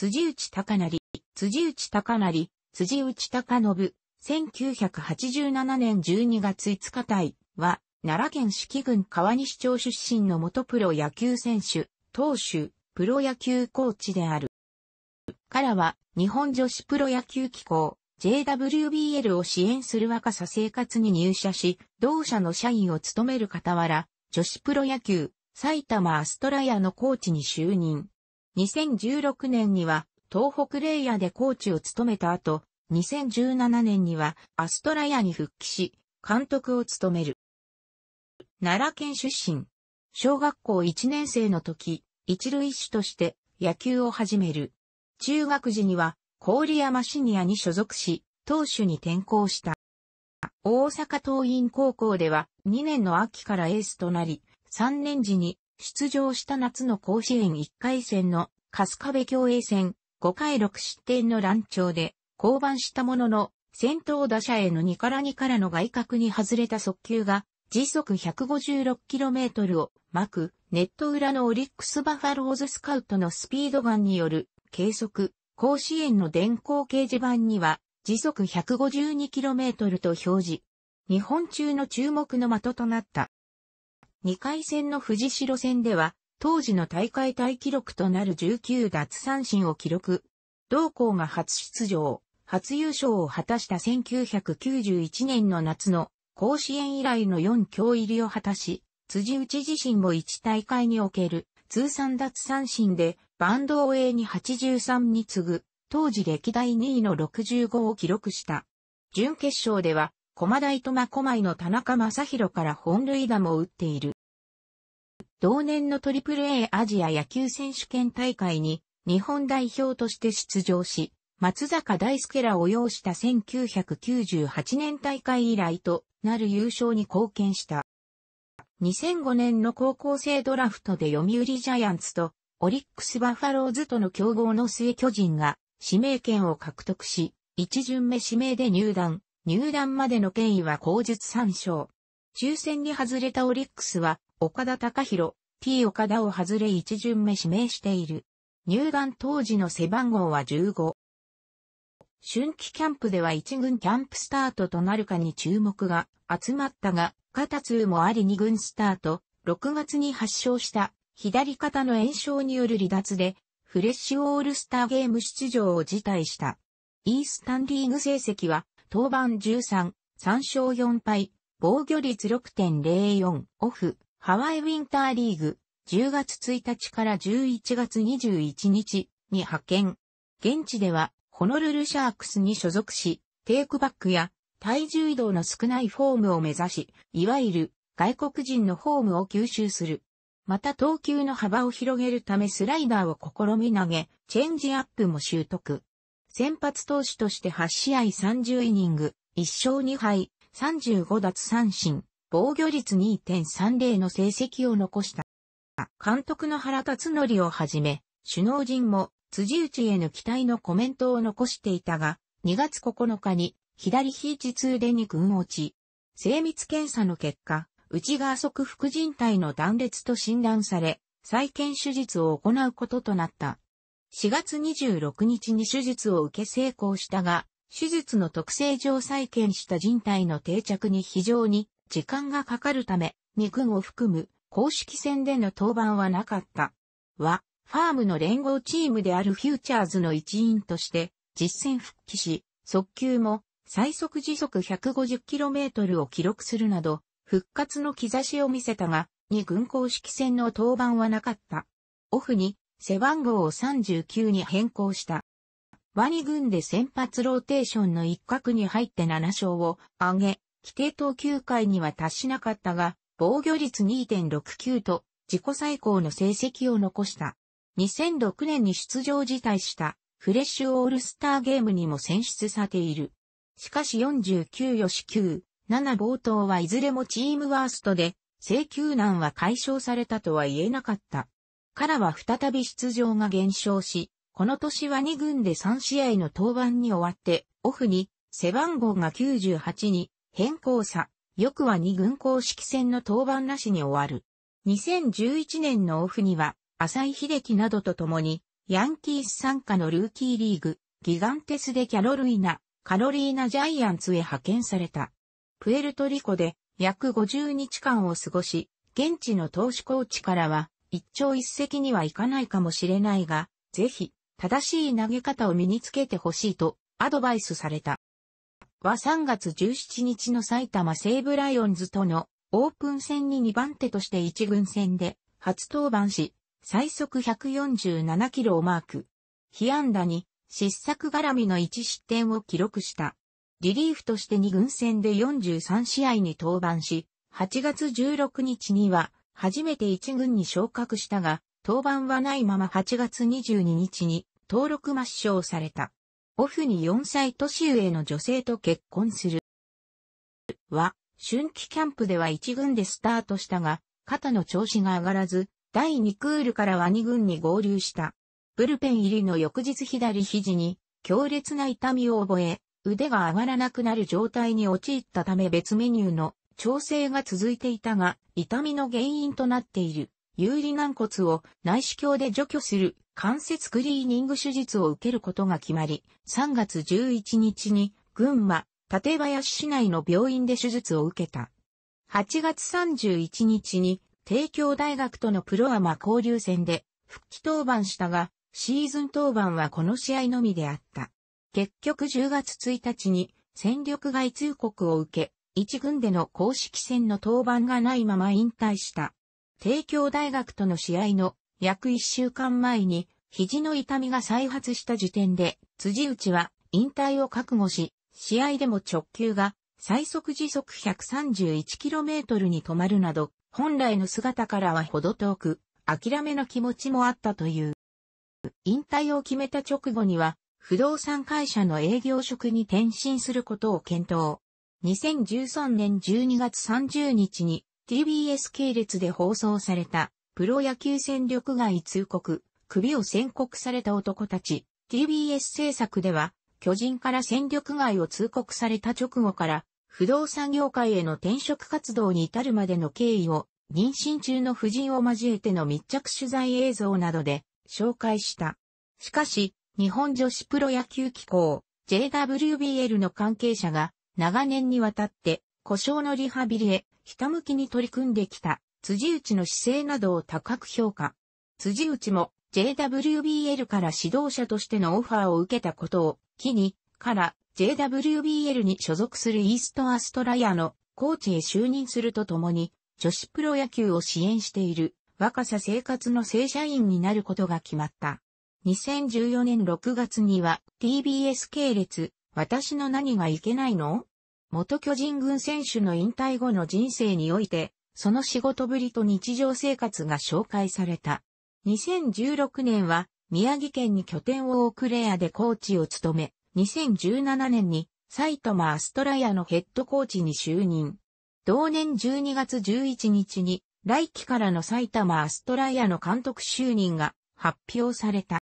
辻内隆成、辻内隆成、辻内隆信、1987年12月5日体は、奈良県四季郡川西町出身の元プロ野球選手、投手、プロ野球コーチである。からは、日本女子プロ野球機構、JWBL を支援する若さ生活に入社し、同社の社員を務める傍ら、女子プロ野球、埼玉アストラヤのコーチに就任。2016年には東北レイヤーでコーチを務めた後、2017年にはアストラヤに復帰し、監督を務める。奈良県出身。小学校1年生の時、一塁手として野球を始める。中学時には郡山シニアに所属し、投手に転向した。大阪桐蔭高校では2年の秋からエースとなり、3年時に出場した夏の甲子園1回戦の春日部競泳戦5回6失点の乱調で降板したものの先頭打者への2から2からの外角に外れた速球が時速 156km を巻くネット裏のオリックスバファローズスカウトのスピードガンによる計測甲子園の電光掲示板には時速 152km と表示。日本中の注目の的となった。2回戦の藤代戦では、当時の大会大記録となる19奪三振を記録。同校が初出場、初優勝を果たした1991年の夏の甲子園以来の4強入りを果たし、辻内自身も1大会における通算奪三振でバンドを A に83に次ぐ、当時歴代2位の65を記録した。準決勝では駒大苫小牧の田中正宏から本塁打も打っている。同年の AAA アジア野球選手権大会に日本代表として出場し、松坂大輔らを擁した1998年大会以来となる優勝に貢献した。2005年の高校生ドラフトで読売ジャイアンツとオリックスバファローズとの競合の末巨人が指名権を獲得し、一巡目指名で入団、入団までの経緯は口述参照。抽選に外れたオリックスは、岡田隆弘、T 岡田を外れ一巡目指名している。入団当時の背番号は15。春季キャンプでは一軍キャンプスタートとなるかに注目が集まったが、肩痛もあり二軍スタート、6月に発症した左肩の炎症による離脱で、フレッシュオールスターゲーム出場を辞退した。イースタンリーグ成績は登板13、3勝4敗、防御率6.04、オフ、ハワイウィンターリーグ、10月1日から11月21日に派遣。現地では、ホノルルシャークスに所属し、テイクバックや体重移動の少ないフォームを目指し、いわゆる外国人のフォームを吸収する。また投球の幅を広げるためスライダーを試み投げ、チェンジアップも習得。先発投手として8試合30イニング、1勝2敗、35奪三振、防御率2.30の成績を残した。監督の原辰則をはじめ、首脳陣も辻内への期待のコメントを残していたが、2月9日に左肘痛で2軍落ち、精密検査の結果、内側側副靭帯の断裂と診断され、再建手術を行うこととなった。4月26日に手術を受け成功したが、手術の特性上再建した人体の定着に非常に時間がかかるため、2軍を含む公式戦での登板はなかった。は、ファームの連合チームであるフューチャーズの一員として実戦復帰し、速球も最速時速 150km を記録するなど、復活の兆しを見せたが、2軍公式戦の登板はなかった。オフに背番号を39に変更した。ワニ軍で先発ローテーションの一角に入って7勝を挙げ、規定投球回には達しなかったが、防御率2.69と自己最高の成績を残した。2006年に出場辞退したフレッシュオールスターゲームにも選出されている。しかし49よし9、7冒頭はいずれもチームワーストで、請求難は解消されたとは言えなかった。からは再び出場が減少し、この年は2軍で3試合の登板に終わって、オフに背番号が98に変更さ、よくは2軍公式戦の登板なしに終わる。2011年のオフには、浅井秀樹などと共に、ヤンキース参加のルーキーリーグ、ギガンテスでキャロルイナ、カロリーナジャイアンツへ派遣された。プエルトリコで約50日間を過ごし、現地の投手コーチからは、一朝一夕にはいかないかもしれないが、ぜひ、正しい投げ方を身につけてほしいと、アドバイスされた。は3月17日の埼玉西武ライオンズとのオープン戦に2番手として1軍戦で初登板し、最速147キロをマーク。被安打に失策絡みの1失点を記録した。リリーフとして2軍戦で43試合に登板し、8月16日には初めて一軍に昇格したが、登板はないまま8月22日に登録抹消された。オフに4歳年上の女性と結婚する。は、春季キャンプでは1軍でスタートしたが、肩の調子が上がらず、第2クールからは2軍に合流した。ブルペン入りの翌日左肘に強烈な痛みを覚え、腕が上がらなくなる状態に陥ったため別メニューの調整が続いていたが、痛みの原因となっている、有利軟骨を内視鏡で除去する関節クリーニング手術を受けることが決まり、3月11日に群馬、館林市内の病院で手術を受けた。8月31日に帝京大学とのプロアマ交流戦で復帰登板したが、シーズン登板はこの試合のみであった。結局10月1日に戦力外通告を受け、一軍での公式戦の登板がないまま引退した。帝京大学との試合の約一週間前に肘の痛みが再発した時点で辻内は引退を覚悟し、試合でも直球が最速時速 131km に止まるなど、本来の姿からはほど遠く、諦めの気持ちもあったという。引退を決めた直後には、不動産会社の営業職に転身することを検討。2013年12月30日に TBS 系列で放送されたプロ野球戦力外通告、首を宣告された男たち TBS 制作では巨人から戦力外を通告された直後から不動産業界への転職活動に至るまでの経緯を妊娠中の夫人を交えての密着取材映像などで紹介した。しかし、日本女子プロ野球機構 JWBL の関係者が長年にわたって、故障のリハビリへ、ひたむきに取り組んできた、辻内の姿勢などを高く評価。辻内も JWBL から指導者としてのオファーを受けたことを、機に、から JWBL に所属するイーストアストライアのコーチへ就任するとともに、女子プロ野球を支援している若さ生活の正社員になることが決まった。2014年6月には TBS 系列私の何がいけないの元巨人軍選手の引退後の人生において、その仕事ぶりと日常生活が紹介された。2016年は、宮城県に拠点を置くレアでコーチを務め、2017年に埼玉アストラヤのヘッドコーチに就任。同年12月11日に来季からの埼玉アストラヤの監督就任が発表された。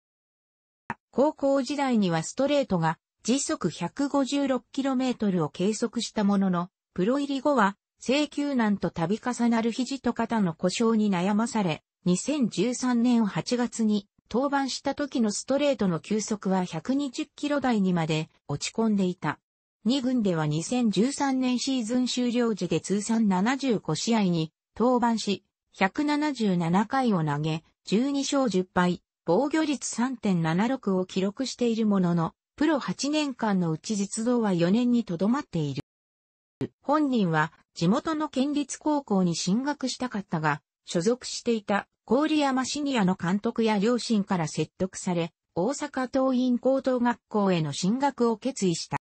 高校時代にはストレートが時速 156km を計測したものの、プロ入り後は、請求難と度重なる肘と肩の故障に悩まされ、2013年8月に登板した時のストレートの球速は120キロ台にまで落ち込んでいた。2軍では2013年シーズン終了時で通算75試合に登板し、177回を投げ、12勝10敗、防御率3.76を記録しているものの、プロ8年間のうち実動は4年にとどまっている。本人は地元の県立高校に進学したかったが、所属していた郡山シニアの監督や両親から説得され、大阪桐蔭高等学校への進学を決意した。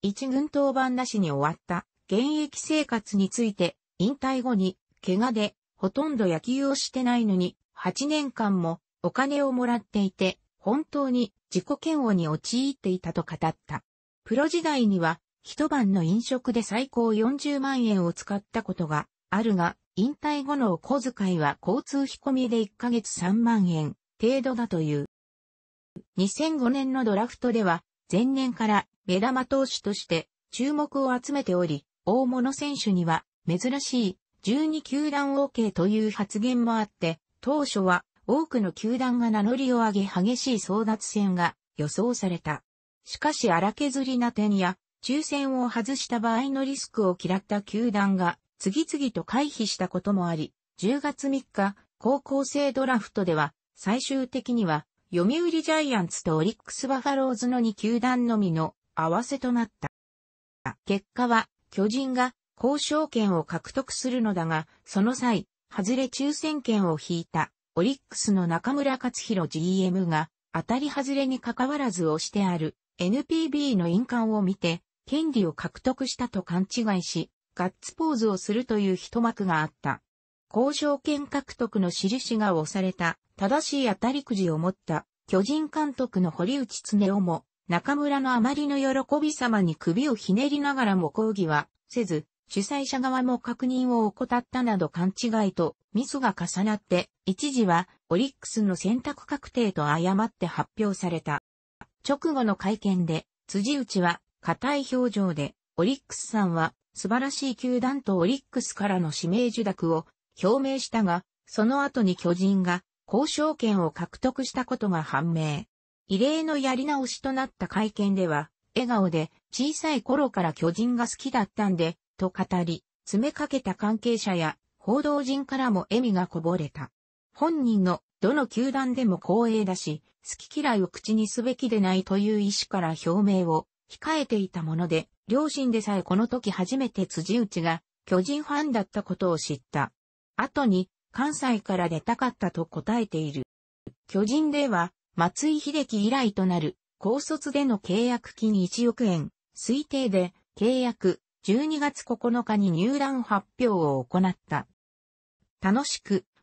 一軍登板なしに終わった現役生活について、引退後に怪我でほとんど野球をしてないのに、8年間もお金をもらっていて、本当に自己嫌悪に陥っていたと語った。プロ時代には一晩の飲食で最高40万円を使ったことがあるが、引退後のお小遣いは交通費込みで1ヶ月3万円程度だという。2005年のドラフトでは、前年から目玉投手として注目を集めており、大物選手には珍しい12球団 OK という発言もあって、当初は多くの球団が名乗りを上げ激しい争奪戦が予想された。しかし荒削りな点や、抽選を外した場合のリスクを嫌った球団が次々と回避したこともあり、10月3日、高校生ドラフトでは、最終的には、読売ジャイアンツとオリックスバファローズの2球団のみの合わせとなった。結果は、巨人が交渉権を獲得するのだが、その際、外れ抽選権を引いた。オリックスの中村克弘 GM が、当たり外れに関わらず押してある NPB の印鑑を見て、権利を獲得したと勘違いし、ガッツポーズをするという一幕があった。交渉権獲得の印が押された、正しい当たりくじを持った巨人監督の堀内恒夫も、中村のあまりの喜び様に首をひねりながらも抗議はせず、主催者側も確認を怠ったなど勘違いとミスが重なって一時はオリックスの選択確定と誤って発表された。直後の会見で、辻内は硬い表情で、オリックスさんは素晴らしい球団とオリックスからの指名受諾を表明したが、その後に巨人が交渉権を獲得したことが判明。異例のやり直しとなった会見では、笑顔で小さい頃から巨人が好きだったんで、と語り、詰めかけた関係者や報道陣からも笑みがこぼれた。本人のどの球団でも光栄だし、好き嫌いを口にすべきでないという意思から表明を控えていたもので、両親でさえこの時初めて辻内が巨人ファンだったことを知った。後に関西から出たかったと答えている。巨人では松井秀樹以来となる高卒での契約金1億円、推定で契約12月9日に入団発表を行った。楽しく